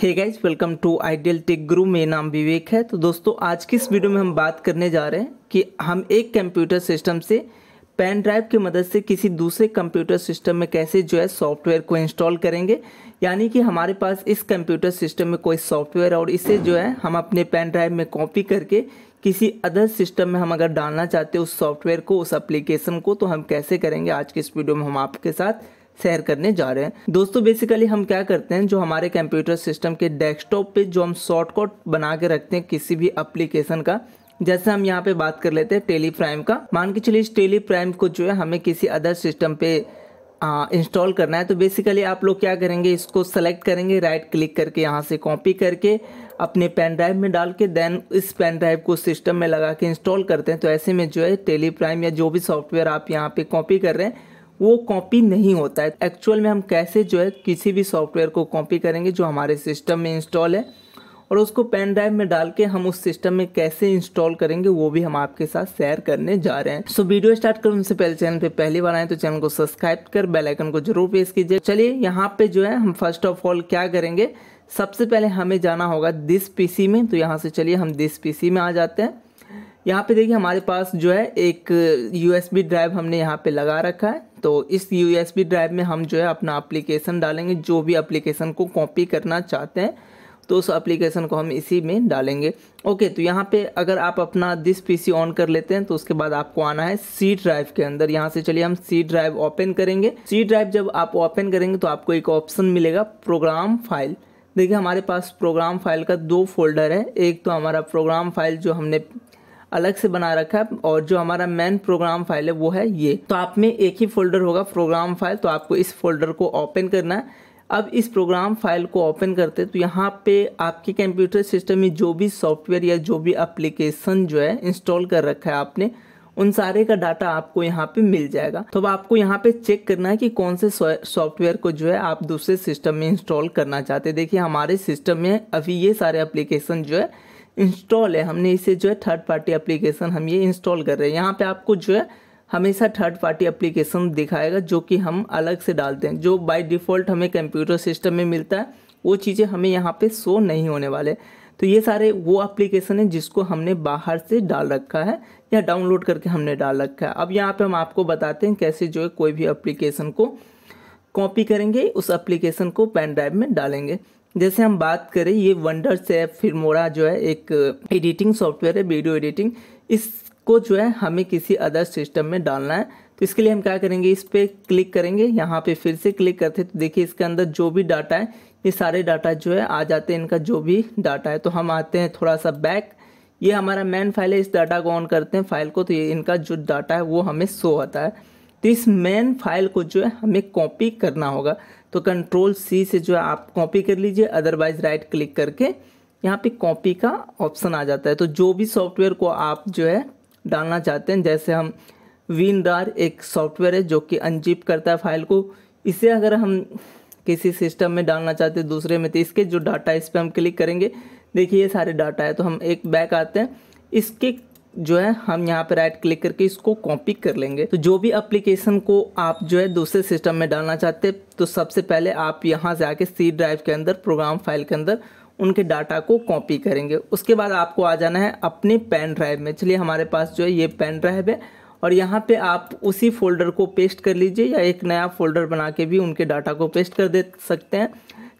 hey guys welcome to ideal tech guru मेरा नाम विवेक है तो दोस्तों आज की इस वीडियो में हम बात करने जा रहे हैं कि हम एक कंप्यूटर सिस्टम से पेन ड्राइव की मदद से किसी दूसरे कंप्यूटर सिस्टम में कैसे जो है सॉफ्टवेयर को इंस्टॉल करेंगे यानी कि हमारे पास इस कंप्यूटर सिस्टम में कोई सॉफ्टवेयर और इसे जो है हम अपने पेन ड्राइव में कॉपी करके किसी अदर सिस्टम में हम अगर डालना चाहते हैं उस सॉफ्टवेयर को उस एप्लीकेशन को तो हम कैसे करेंगे आज के इस वीडियो में हम आपके साथ शेयर करने जा रहे हैं दोस्तों बेसिकली हम क्या करते हैं जो हमारे कंप्यूटर सिस्टम के डेस्कटॉप पे जो हम शॉर्टकट बना के रखते हैं किसी भी अप्लीकेशन का जैसे हम यहाँ पे बात कर लेते हैं टेली प्राइम का मान के चलिए इस टेली प्राइम को जो है हमें किसी अदर सिस्टम पे इंस्टॉल करना है तो बेसिकली आप लोग क्या करेंगे इसको सेलेक्ट करेंगे राइट क्लिक करके यहाँ से कॉपी करके अपने पेन ड्राइव में डाल के देन इस पेन ड्राइव को सिस्टम में लगा के इंस्टॉल करते हैं तो ऐसे में जो है टेली प्राइम या जो भी सॉफ्टवेयर आप यहाँ पे कॉपी कर रहे हैं वो कॉपी नहीं होता है एक्चुअल में हम कैसे जो है किसी भी सॉफ्टवेयर को कॉपी करेंगे जो हमारे सिस्टम में इंस्टॉल है और उसको पेन ड्राइव में डाल के हम उस सिस्टम में कैसे इंस्टॉल करेंगे वो भी हम आपके साथ शेयर करने जा रहे हैं सो so, वीडियो स्टार्ट करने से पहले चैनल पे पहली बार आए तो चैनल को सब्सक्राइब कर बेलाइकन को जरूर प्रेस कीजिए चलिए यहाँ पे जो है हम फर्स्ट ऑफ ऑल क्या करेंगे सबसे पहले हमें जाना होगा दिस पीसी में तो यहाँ से चलिए हम दिस पीसी में आ जाते हैं यहाँ पे देखिए हमारे पास जो है एक यूएसबी ड्राइव हमने यहाँ पे लगा रखा है तो इस यूएसबी ड्राइव में हम जो है अपना एप्लीकेशन डालेंगे जो भी एप्लीकेशन को कॉपी करना चाहते हैं तो उस एप्लीकेशन को हम इसी में डालेंगे ओके तो यहाँ पे अगर आप अपना दिस पीसी ऑन कर लेते हैं तो उसके बाद आपको आना है सी ड्राइव के अंदर यहाँ से चलिए हम सी ड्राइव ओपन करेंगे सी ड्राइव जब आप ओपन करेंगे तो आपको एक ऑप्शन मिलेगा प्रोग्राम फाइल देखिए हमारे पास प्रोग्राम फाइल का दो फोल्डर है एक तो हमारा प्रोग्राम फाइल जो हमने अलग से बना रखा है और जो हमारा मेन प्रोग्राम फाइल है वो है ये तो आप में एक ही फोल्डर होगा प्रोग्राम फाइल तो आपको इस फोल्डर को ओपन करना है अब इस प्रोग्राम फाइल को ओपन करते हैं तो यहाँ पे आपके कंप्यूटर सिस्टम में जो भी सॉफ्टवेयर या जो भी एप्लीकेशन जो है इंस्टॉल कर रखा है आपने उन सारे का डाटा आपको यहाँ पे मिल जाएगा तो अब आपको यहाँ पे चेक करना है कि कौन से सॉफ्टवेयर को जो है आप दूसरे सिस्टम में इंस्टॉल करना चाहते हैं देखिए हमारे सिस्टम में अभी ये सारे एप्लीकेशन जो है इंस्टॉल है हमने इसे जो है थर्ड पार्टी एप्लीकेशन हम ये इंस्टॉल कर रहे हैं यहाँ पे आपको जो है हमेशा थर्ड पार्टी एप्लीकेशन दिखाएगा जो कि हम अलग से डालते हैं जो बाय डिफ़ॉल्ट हमें कंप्यूटर सिस्टम में मिलता है वो चीज़ें हमें यहाँ पे शो नहीं होने वाले तो ये सारे वो एप्लीकेशन है जिसको हमने बाहर से डाल रखा है या डाउनलोड करके हमने डाल रखा है अब यहाँ पर हम आपको बताते हैं कैसे जो है कोई भी अप्लीकेशन को कॉपी करेंगे उस एप्लीकेशन को पेन ड्राइव में डालेंगे जैसे हम बात करें ये वंडर से फिल्मोरा जो है एक एडिटिंग uh, सॉफ्टवेयर है वीडियो एडिटिंग इसको जो है हमें किसी अदर सिस्टम में डालना है तो इसके लिए हम क्या करेंगे इस पर क्लिक करेंगे यहाँ पे फिर से क्लिक करते तो देखिए इसके अंदर जो भी डाटा है ये सारे डाटा जो है आ जाते हैं इनका जो भी डाटा है तो हम आते हैं थोड़ा सा बैक ये हमारा मेन फाइल है इस डाटा को ऑन करते हैं फाइल को तो ये इनका जो डाटा है वो हमें शो होता है तो इस मेन फाइल को जो है हमें कॉपी करना होगा तो कंट्रोल सी से जो है आप कॉपी कर लीजिए अदरवाइज राइट क्लिक करके यहाँ पे कॉपी का ऑप्शन आ जाता है तो जो भी सॉफ्टवेयर को आप जो है डालना चाहते हैं जैसे हम विनडार एक सॉफ्टवेयर है जो कि अनजिप करता है फाइल को इसे अगर हम किसी सिस्टम में डालना चाहते हैं दूसरे में तो इसके जो डाटा इस पर हम क्लिक करेंगे देखिए ये सारे डाटा है तो हम एक बैक आते हैं इसके जो है हम यहाँ पे राइट क्लिक करके इसको कॉपी कर लेंगे तो जो भी एप्लीकेशन को आप जो है दूसरे सिस्टम में डालना चाहते तो सबसे पहले आप यहाँ से आके सी ड्राइव के अंदर प्रोग्राम फाइल के अंदर उनके डाटा को कॉपी करेंगे उसके बाद आपको आ जाना है अपने पेन ड्राइव में चलिए हमारे पास जो है ये पेन ड्राइव है और यहाँ पे आप उसी फोल्डर को पेस्ट कर लीजिए या एक नया फोल्डर बना के भी उनके डाटा को पेस्ट कर दे सकते हैं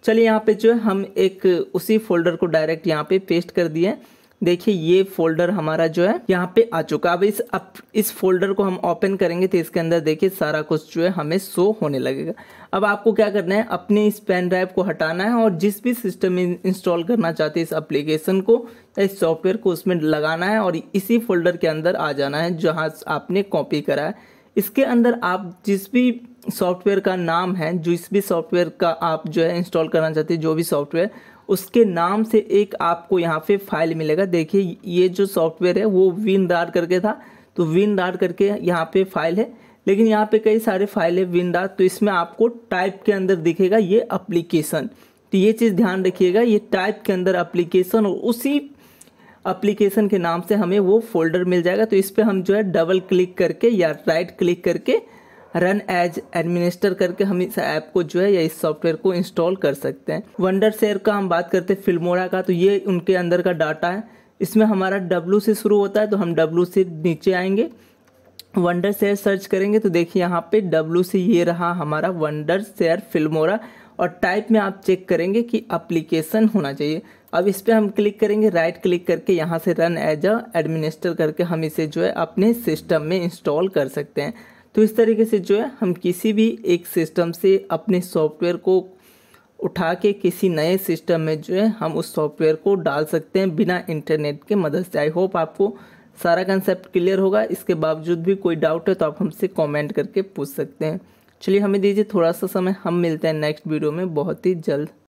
चलिए यहाँ पे जो है हम एक उसी फोल्डर को डायरेक्ट यहाँ पे पेस्ट कर दिए देखिए ये फोल्डर हमारा जो है यहाँ पे आ चुका अब इस अप, इस फोल्डर को हम ओपन करेंगे तो इसके अंदर देखिए सारा कुछ जो है हमें शो होने लगेगा अब आपको क्या करना है अपने इस पेन ड्राइव को हटाना है और जिस भी सिस्टम में इंस्टॉल करना चाहते हैं इस एप्लीकेशन को इस सॉफ्टवेयर को उसमें लगाना है और इसी फोल्डर के अंदर आ जाना है जहाँ आपने कॉपी करा है इसके अंदर आप जिस भी सॉफ्टवेयर का नाम है जिस भी सॉफ्टवेयर का आप जो है इंस्टॉल करना चाहते हैं जो भी सॉफ्टवेयर उसके नाम से एक आपको यहाँ पे फाइल मिलेगा देखिए ये जो सॉफ्टवेयर है वो विन डार करके था तो विन डार करके यहाँ पे फाइल है लेकिन यहाँ पे कई सारे फाइल है विन डार तो इसमें आपको टाइप के अंदर दिखेगा ये अप्लीकेशन तो ये चीज़ ध्यान रखिएगा ये टाइप के अंदर अप्लीकेशन और उसी अप्लीकेशन के नाम से हमें वो फोल्डर मिल जाएगा तो इस पर हम जो है डबल क्लिक करके या राइट क्लिक करके रन एज एडमिनिस्टर करके हम इस ऐप को जो है या इस सॉफ्टवेयर को इंस्टॉल कर सकते हैं वंडर शेयर का हम बात करते हैं फिल्मोरा का तो ये उनके अंदर का डाटा है इसमें हमारा डब्लू से शुरू होता है तो हम डब्लू से नीचे आएंगे वंडर शेयर सर्च करेंगे तो देखिए यहाँ पे डब्लू से ये रहा हमारा वंडर शेयर फिल्मोरा और टाइप में आप चेक करेंगे कि अप्लीकेशन होना चाहिए अब इस पर हम क्लिक करेंगे राइट क्लिक करके यहाँ से रन एज अ एडमिनिस्टर करके हम इसे जो है अपने सिस्टम में इंस्टॉल कर सकते हैं तो इस तरीके से जो है हम किसी भी एक सिस्टम से अपने सॉफ्टवेयर को उठा के किसी नए सिस्टम में जो है हम उस सॉफ्टवेयर को डाल सकते हैं बिना इंटरनेट के मदद से आई होप आपको सारा कंसेप्ट क्लियर होगा इसके बावजूद भी कोई डाउट है तो आप हमसे कमेंट करके पूछ सकते हैं चलिए हमें दीजिए थोड़ा सा समय हम मिलते हैं नेक्स्ट वीडियो में बहुत ही जल्द